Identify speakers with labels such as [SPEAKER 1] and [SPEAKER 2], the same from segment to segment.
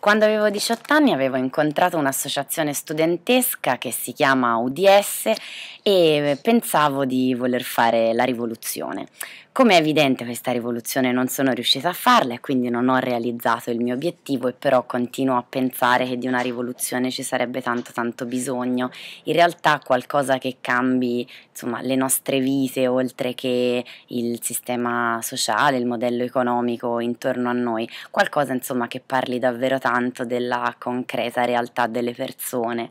[SPEAKER 1] Quando avevo 18 anni avevo incontrato un'associazione studentesca che si chiama UDS e pensavo di voler fare la rivoluzione. Come è evidente questa rivoluzione non sono riuscita a farla e quindi non ho realizzato il mio obiettivo e però continuo a pensare che di una rivoluzione ci sarebbe tanto tanto bisogno. In realtà qualcosa che cambi insomma, le nostre vite oltre che il sistema sociale, il modello economico intorno a noi, qualcosa insomma, che parli davvero tanto tanto della concreta realtà delle persone.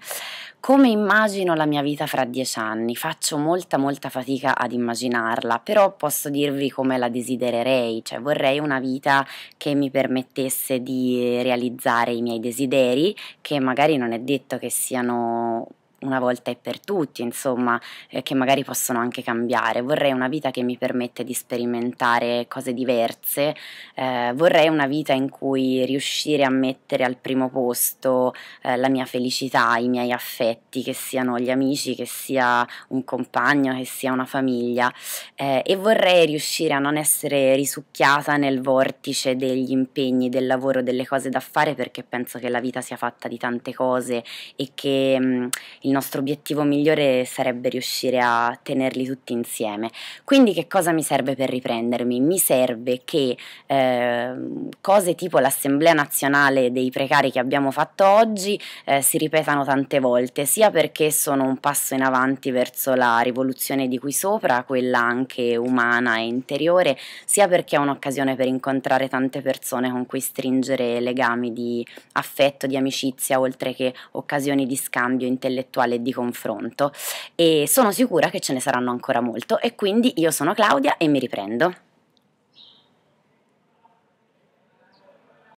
[SPEAKER 1] Come immagino la mia vita fra dieci anni? Faccio molta molta fatica ad immaginarla, però posso dirvi come la desidererei, cioè vorrei una vita che mi permettesse di realizzare i miei desideri, che magari non è detto che siano una volta e per tutti, insomma, eh, che magari possono anche cambiare. Vorrei una vita che mi permette di sperimentare cose diverse, eh, vorrei una vita in cui riuscire a mettere al primo posto eh, la mia felicità, i miei affetti, che siano gli amici, che sia un compagno, che sia una famiglia eh, e vorrei riuscire a non essere risucchiata nel vortice degli impegni, del lavoro, delle cose da fare perché penso che la vita sia fatta di tante cose e che mh, mm, il nostro obiettivo migliore sarebbe riuscire a tenerli tutti insieme. Quindi che cosa mi serve per riprendermi? Mi serve che eh, cose tipo l'Assemblea Nazionale dei Precari che abbiamo fatto oggi eh, si ripetano tante volte, sia perché sono un passo in avanti verso la rivoluzione di qui sopra, quella anche umana e interiore, sia perché è un'occasione per incontrare tante persone con cui stringere legami di affetto, di amicizia, oltre che occasioni di scambio intellettuale intellettuale e di confronto e sono sicura che ce ne saranno ancora molto e quindi io sono Claudia e mi riprendo.